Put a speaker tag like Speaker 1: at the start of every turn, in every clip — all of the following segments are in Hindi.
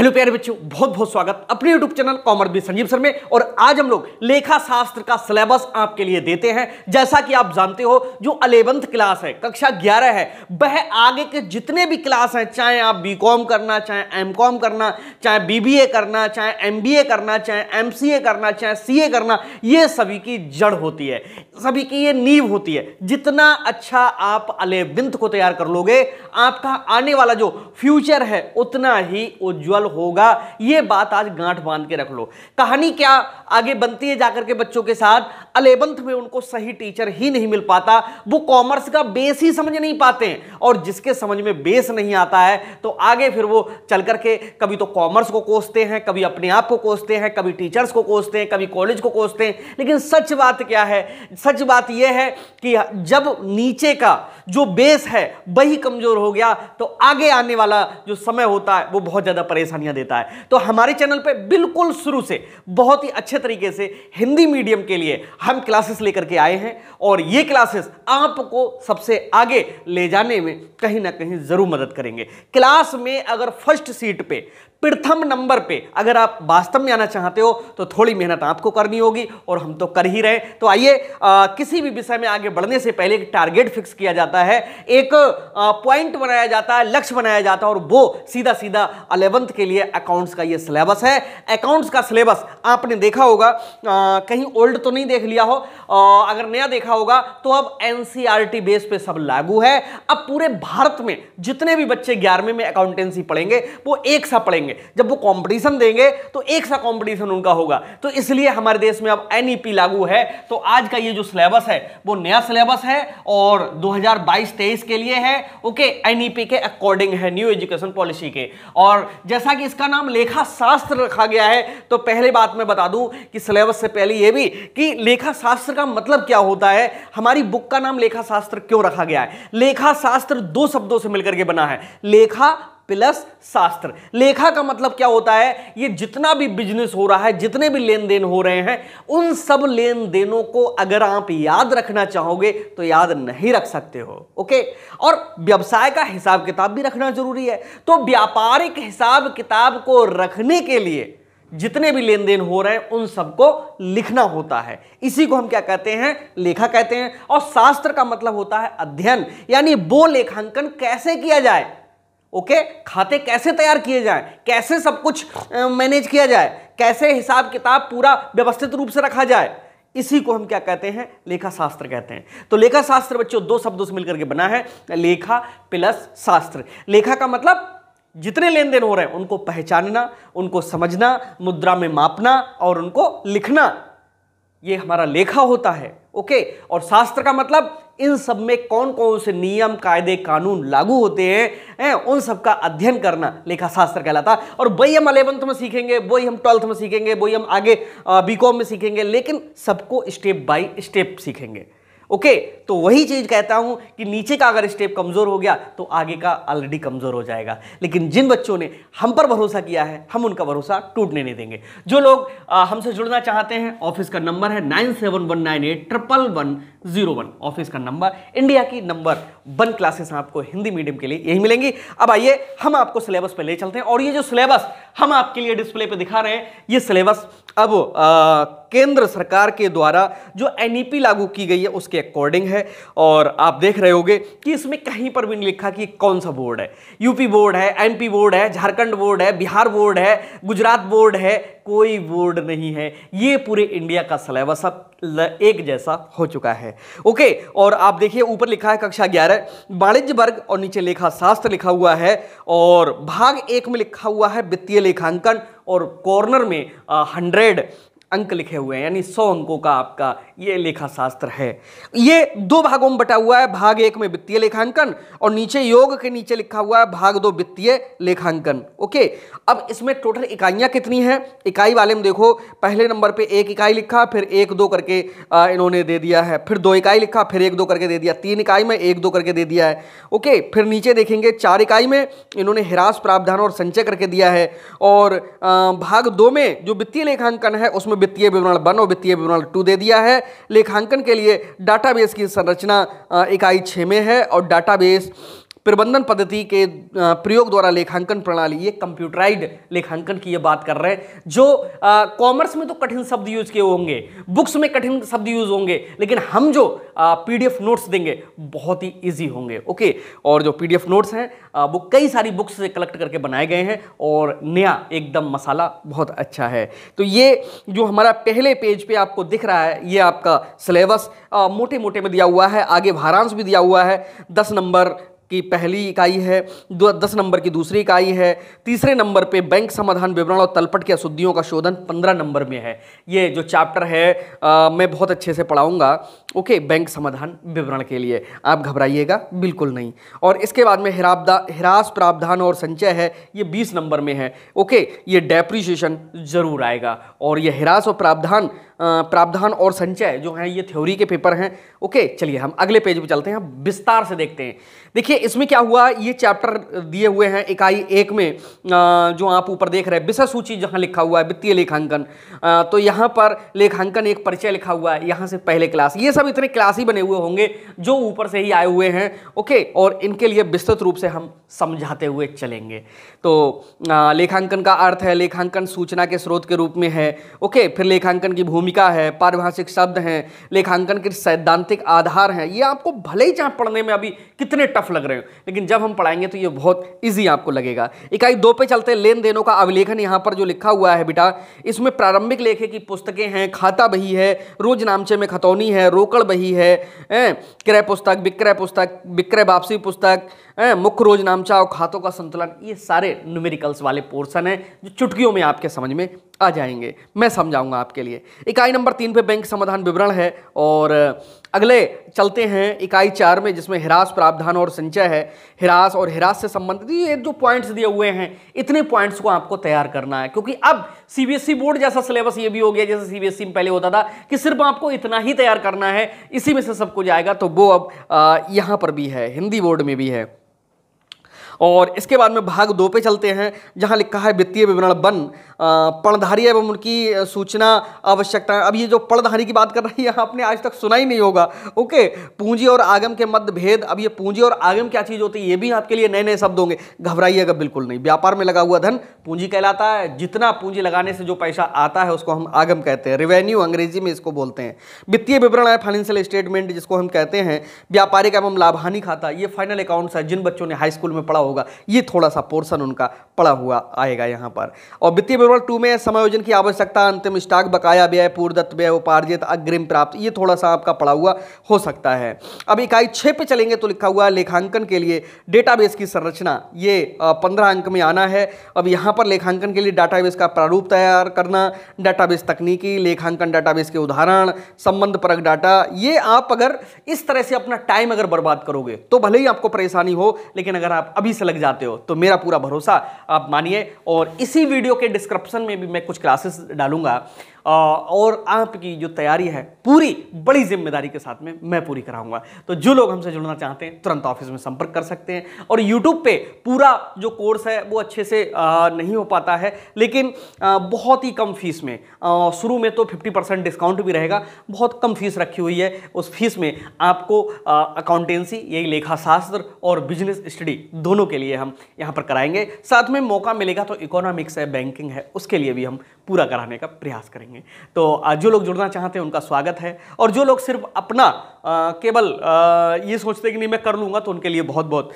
Speaker 1: हेलो प्यारे बच्चों बहुत बहुत स्वागत अपने YouTube channel commerce B Sanjeev sir में और आज हम लोग लेखा शास्त्र का सिलेबस आपके लिए देते हैं जैसा कि आप जानते हो जो अलेवंथ क्लास है कक्षा ग्यारह है वह आगे के जितने भी क्लास हैं चाहे आप बीकॉम करना चाहे एमकॉम करना चाहे बीबीए करना चाहे एमबीए करना चाहे एमसीए करना चाहे सीए करना ये सभी की जड़ होती है सभी की ये नींव होती है जितना अच्छा आप अलेबिंत को तैयार कर लोगे आपका आने वाला जो फ्यूचर है उतना ही उज्जवल होगा ये बात आज गांठ बांध के रख लो कहानी क्या आगे बनती है जाकर के बच्चों के साथ अलेबंथ में उनको सही टीचर ही नहीं मिल पाता वो कॉमर्स का बेस ही समझ नहीं पाते हैं और जिसके समझ में बेस नहीं आता है तो आगे फिर वो चल करके कभी तो कॉमर्स को कोसते हैं कभी अपने आप को कोसते हैं कभी टीचर्स को कोसते हैं कभी कॉलेज को कोसते हैं लेकिन सच बात क्या है सच सच बात यह है कि जब नीचे का जो बेस है वही कमज़ोर हो गया तो आगे आने वाला जो समय होता है वो बहुत ज़्यादा परेशानियां देता है तो हमारे चैनल पे बिल्कुल शुरू से बहुत ही अच्छे तरीके से हिंदी मीडियम के लिए हम क्लासेस लेकर के आए हैं और ये क्लासेस आपको सबसे आगे ले जाने में कहीं ना कहीं ज़रूर मदद करेंगे क्लास में अगर फर्स्ट सीट पे प्रथम नंबर पे अगर आप वास्तव में आना चाहते हो तो थोड़ी मेहनत आपको करनी होगी और हम तो कर ही रहे तो आइए आ, किसी भी विषय में आगे बढ़ने से पहले एक टारगेट फिक्स किया जाता है एक पॉइंट बनाया जाता है लक्ष्य बनाया जाता है और वो सीधा सीधा अलेवंथ के लिए अकाउंट्स का ये सिलेबस है अकाउंट्स का सिलेबस आपने देखा होगा आ, कहीं ओल्ड तो नहीं देख लिया हो आ, अगर नया देखा होगा तो अब एनसीईआरटी बेस e पे सब लागू है अब पूरे भारत में जितने भी बच्चे ग्यारहवीं में अकाउंटेंसी पढ़ेंगे वो एक सा पढ़ेंगे जब वो कॉम्पिटिशन देंगे तो एक सा कॉम्पिटिशन उनका होगा तो इसलिए हमारे देश में अब एनईपी e लागू है तो आज का ये जो जो सिलेबस है वो नया सिलेबस है और 2022-23 के लिए है ओके एनईपी e के अकॉर्डिंग है न्यू एजुकेशन पॉलिसी के और जैसा कि इसका नाम लेखा शास्त्र रखा गया है तो पहले बात मैं बता दूं कि सिलेबस से पहले ये भी कि लेखा शास्त्र का मतलब क्या होता है हमारी बुक का नाम लेखा शास्त्र क्यों रखा गया है लेखा शास्त्र दो शब्दों से मिलकर के बना है लेखा प्लस शास्त्र लेखा का मतलब क्या होता है ये जितना भी बिजनेस हो रहा है जितने भी लेन देन हो रहे हैं उन सब लेन देनों को अगर आप याद रखना चाहोगे तो याद नहीं रख सकते हो ओके और व्यवसाय का हिसाब किताब भी रखना जरूरी है तो व्यापारिक हिसाब किताब को रखने के लिए जितने भी लेन देन हो रहे हैं उन सबको लिखना होता है इसी को हम क्या कहते हैं लेखा कहते हैं और शास्त्र का मतलब होता है अध्ययन यानी वो लेखांकन कैसे किया जाए ओके खाते कैसे तैयार किए जाएं कैसे सब कुछ मैनेज किया जाए कैसे हिसाब किताब पूरा व्यवस्थित रूप से रखा जाए इसी को हम क्या कहते हैं लेखा शास्त्र कहते हैं तो लेखा शास्त्र बच्चों दो शब्दों से मिलकर के बना है लेखा प्लस शास्त्र लेखा का मतलब जितने लेन देन हो रहे हैं उनको पहचानना उनको समझना मुद्रा में मापना और उनको लिखना ये हमारा लेखा होता है ओके और शास्त्र का मतलब इन सब में कौन कौन से नियम कायदे कानून लागू होते हैं है, उन सब का अध्ययन करना लेखा शास्त्र कहलाता है और वही हम अलेवंथ में सीखेंगे वही हम ट्वेल्थ में सीखेंगे वही हम आगे बीकॉम में सीखेंगे लेकिन सबको स्टेप बाय स्टेप सीखेंगे ओके तो वही चीज़ कहता हूं कि नीचे का अगर स्टेप कमज़ोर हो गया तो आगे का ऑलरेडी कमज़ोर हो जाएगा लेकिन जिन बच्चों ने हम पर भरोसा किया है हम उनका भरोसा टूटने नहीं देंगे जो लोग हमसे जुड़ना चाहते हैं ऑफिस का नंबर है nine seven one nine eight triple one zero one office का नंबर इंडिया की नंबर वन क्लासेस आपको हिंदी मीडियम के लिए यही मिलेंगी अब आइए हम आपको सिलेबस पर ले चलते हैं और ये जो सिलेबस हम आपके लिए डिस्प्ले पर दिखा रहे हैं ये सिलेबस अब आ, केंद्र सरकार के द्वारा जो एनईपी e लागू की गई है उसके अकॉर्डिंग है और आप देख रहे होंगे कि इसमें कहीं पर भी नहीं लिखा कि कौन सा बोर्ड है यूपी बोर्ड है एमपी बोर्ड है झारखंड बोर्ड है बिहार बोर्ड है गुजरात बोर्ड है कोई बोर्ड नहीं है ये पूरे इंडिया का सिलेबस अब एक जैसा हो चुका है ओके और आप देखिए ऊपर लिखा है कक्षा ग्यारह वाणिज्य वर्ग और नीचे लेखा शास्त्र लिखा हुआ है और भाग एक में लिखा हुआ है वित्तीय लेखांकन और कॉर्नर में हंड्रेड अंक लिखे हुए हैं यानी सौ अंकों का आपका ये लेखा शास्त्र है ये दो भागों में बटा हुआ है भाग एक में वित्तीय लेखांकन और नीचे योग के नीचे लिखा हुआ है भाग दो वित्तीय लेखांकन ओके अब इसमें टोटल इकाइयाँ कितनी हैं इकाई वाले में देखो पहले नंबर पे एक इकाई लिखा फिर एक दो करके इन्होंने दे दिया है फिर दो इकाई लिखा फिर एक दो करके दे दिया तीन इकाई में एक दो करके दे दिया है ओके फिर नीचे देखेंगे चार इकाई में इन्होंने हिरास प्रावधान और संचय करके दिया है और भाग दो में जो वित्तीय लेखांकन है उसमें वित्तीय विवरण वन और वित्तीय विवरण टू दे दिया है लेखांकन के लिए डाटाबेस की संरचना इकाई छः में है और डाटाबेस प्रबंधन पद्धति के प्रयोग द्वारा लेखांकन प्रणाली ये कंप्यूटराइड लेखांकन की ये बात कर रहे हैं जो कॉमर्स में तो कठिन शब्द यूज किए होंगे बुक्स में कठिन शब्द यूज होंगे लेकिन हम जो पीडीएफ नोट्स देंगे बहुत ही ईजी होंगे ओके और जो पीडीएफ नोट्स हैं वो कई सारी बुक्स से कलेक्ट करके बनाए गए हैं और नया एकदम मसाला बहुत अच्छा है तो ये जो हमारा पहले पेज पे आपको दिख रहा है ये आपका सिलेबस मोटे मोटे में दिया हुआ है आगे भारांश भी दिया हुआ है दस नंबर की पहली इकाई है दस नंबर की दूसरी इकाई है तीसरे नंबर पे बैंक समाधान विवरण और तलपट की अशुद्धियों का शोधन पंद्रह नंबर में है ये जो चैप्टर है आ, मैं बहुत अच्छे से पढ़ाऊँगा ओके बैंक समाधान विवरण के लिए आप घबराइएगा बिल्कुल नहीं और इसके बाद में हिराबदा हिरास प्रावधान और संचय है ये बीस नंबर में है ओके ये डेप्रिशिएशन ज़रूर आएगा और यह हिरास और प्रावधान प्रावधान और संचय जो है ये थ्योरी के पेपर हैं ओके चलिए हम अगले पेज पर चलते हैं विस्तार से देखते हैं देखिए इसमें क्या हुआ ये चैप्टर दिए हुए हैं इकाई एक में जो आप ऊपर देख रहे हैं विषय सूची जहाँ लिखा हुआ है वित्तीय लेखांकन तो यहाँ पर लेखांकन एक परिचय लिखा हुआ है यहाँ से पहले क्लास ये सब इतने क्लास ही बने हुए होंगे जो ऊपर से ही आए हुए हैं ओके और इनके लिए विस्तृत रूप से हम समझाते हुए चलेंगे तो लेखांकन का अर्थ है लेखांकन सूचना के स्रोत के रूप में है ओके फिर लेखांकन की भूमि भूमिका है पारिभाषिक शब्द हैं लेखांकन के सैद्धांतिक आधार हैं ये आपको भले ही चाहे पढ़ने में अभी कितने टफ लग रहे हो लेकिन जब हम पढ़ाएंगे तो ये बहुत ईजी आपको लगेगा इकाई दो पे चलते लेन देनों का अभिलेखन यहाँ पर जो लिखा हुआ है बेटा इसमें प्रारंभिक लेखे की पुस्तकें हैं खाता बही है रोज नामचे में खतौनी है रोकड़ बही है क्रय पुस्तक विक्रय पुस्तक विक्रय वापसी पुस्तक मुख्य रोज नामचा और खातों का संतुलन ये सारे न्यूमेरिकल्स वाले पोर्शन हैं जो चुटकियों में आपके समझ में आ जाएंगे मैं समझाऊंगा आपके लिए एक इकाई नंबर तीन पे बैंक समाधान विवरण है और अगले चलते हैं इकाई चार में जिसमें हिरास प्रावधान और संचय है हिरास और हिरास से संबंधित ये जो पॉइंट्स दिए हुए हैं इतने पॉइंट्स को आपको तैयार करना है क्योंकि अब सीबीएसई बोर्ड e जैसा सिलेबस ये भी हो गया जैसे सीबीएसई e में पहले होता था कि सिर्फ आपको इतना ही तैयार करना है इसी में से सब कुछ आएगा तो वो अब यहाँ पर भी है हिंदी बोर्ड में भी है और इसके बाद में भाग दो पे चलते हैं जहाँ लिखा है वित्तीय विवरण बन पणधारी एवं उनकी सूचना आवश्यकता अब ये जो पणधारी की बात कर रही है आपने आज तक सुना ही नहीं होगा ओके पूंजी और आगम के मध्य भेद अब ये पूंजी और आगम क्या चीज़ होती है ये भी आपके लिए नए नए शब्द होंगे घबराइएगा बिल्कुल नहीं व्यापार में लगा हुआ धन पूंजी कहलाता है जितना पूंजी लगाने से जो पैसा आता है उसको हम आगम कहते हैं रिवेन्यू अंग्रेजी में इसको बोलते हैं वित्तीय विवरण है फाइनेंशियल स्टेटमेंट जिसको हम कहते हैं व्यापारिक एवं लाभानी खाता ये फाइनल अकाउंट्स है जिन बच्चों ने हाई स्कूल में पढ़ा होगा ये थोड़ा सा पोर्शन उनका पड़ा हुआ आएगा यहाँ पर और वित्तीय विवरण टू में समायोजन की आवश्यकता अंतिम स्टॉक बकाया व्यय पूर्दत्त व्यय उपार्जित अग्रिम प्राप्त ये थोड़ा सा आपका पड़ा हुआ हो सकता है अब इकाई छः पे चलेंगे तो लिखा हुआ लेखांकन के लिए डेटाबेस की संरचना ये पंद्रह अंक में आना है अब यहाँ पर लेखांकन के लिए डाटाबेस का प्रारूप तैयार करना डाटाबेस तकनीकी लेखांकन डाटाबेस के उदाहरण संबंध परक डाटा ये आप अगर इस तरह से अपना टाइम अगर बर्बाद करोगे तो भले ही आपको परेशानी हो लेकिन अगर आप अभी से लग जाते हो तो मेरा पूरा भरोसा आप मानिए और इसी वीडियो के डिस्क्रिप्शन में भी मैं कुछ क्लासेस डालूंगा और आपकी जो तैयारी है पूरी बड़ी जिम्मेदारी के साथ में मैं पूरी कराऊंगा तो जो लोग हमसे जुड़ना चाहते हैं तुरंत ऑफिस में संपर्क कर सकते हैं और यूट्यूब पे पूरा जो कोर्स है वो अच्छे से नहीं हो पाता है लेकिन बहुत ही कम फीस में शुरू में तो फिफ्टी परसेंट डिस्काउंट भी रहेगा बहुत कम फीस रखी हुई है उस फीस में आपको अकाउंटेंसी यही लेखा शास्त्र और बिजनेस स्टडी दोनों के लिए हम यहाँ पर कराएंगे साथ में मौका मिलेगा तो इकोनॉमिक्स है बैंकिंग है उसके लिए भी हम पूरा कराने का प्रयास करेंगे करेंगे तो जो लोग जुड़ना चाहते हैं उनका स्वागत है और जो लोग सिर्फ अपना केवल ये सोचते हैं कि नहीं मैं कर लूँगा तो उनके लिए बहुत बहुत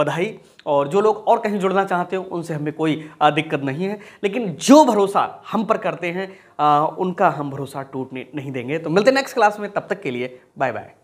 Speaker 1: बधाई और जो लोग और कहीं जुड़ना चाहते हो उनसे हमें कोई दिक्कत नहीं है लेकिन जो भरोसा हम पर करते हैं उनका हम भरोसा टूटने नहीं देंगे तो मिलते नेक्स्ट क्लास में तब तक के लिए बाय बाय